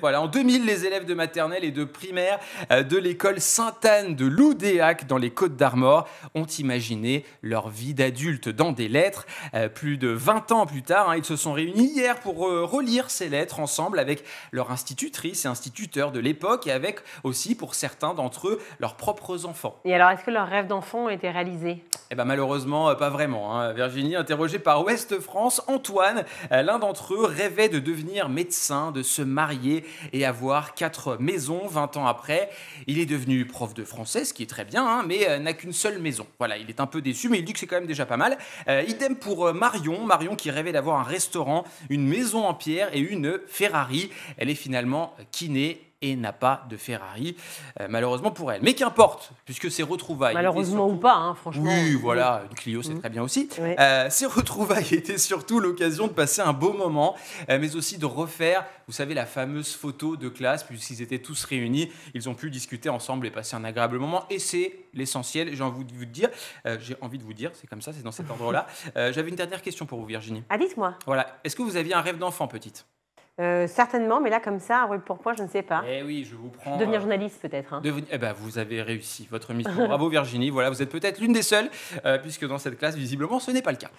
Voilà, en 2000, les élèves de maternelle et de primaire euh, de l'école Sainte-Anne de Loudéac dans les Côtes d'Armor ont imaginé leur vie d'adulte dans des lettres. Euh, plus de 20 ans plus tard, hein, ils se sont réunis hier pour euh, relire ces lettres ensemble avec leur institutrice et instituteur de l'époque et avec aussi pour certains d'entre eux leurs propres enfants. Et alors, est-ce que leurs rêves d'enfants ont été réalisés Eh ben, malheureusement, pas vraiment. Hein. Virginie, interrogée par Ouest France, Antoine, l'un d'entre eux, rêvait de devenir médecin, de se marier, et avoir quatre maisons 20 ans après. Il est devenu prof de français, ce qui est très bien, hein, mais euh, n'a qu'une seule maison. Voilà, il est un peu déçu, mais il dit que c'est quand même déjà pas mal. Euh, idem pour euh, Marion, Marion qui rêvait d'avoir un restaurant, une maison en pierre et une Ferrari. Elle est finalement kiné et n'a pas de Ferrari, euh, malheureusement pour elle. Mais qu'importe, puisque ces retrouvailles. Malheureusement ou pas, hein, franchement. Oui, euh, voilà, une Clio, c'est mmh. très bien aussi. Euh, ces retrouvailles étaient surtout l'occasion de passer un beau moment, mais aussi de refaire, vous savez, la fameuse photo de classe, puisqu'ils étaient tous réunis. Ils ont pu discuter ensemble et passer un agréable moment, et c'est l'essentiel, j'ai envie de vous dire. j'ai envie de vous dire, c'est comme ça, c'est dans cet ordre-là. J'avais une dernière question pour vous, Virginie. Ah, dites-moi. Voilà, est-ce que vous aviez un rêve d'enfant, petite euh, certainement, mais là, comme ça, pourquoi, je ne sais pas. Eh oui, je vous prends. Devenir euh, journaliste, peut-être. Hein. Eh ben, vous avez réussi votre mission. Bravo, Virginie. Voilà, vous êtes peut-être l'une des seules, euh, puisque dans cette classe, visiblement, ce n'est pas le cas.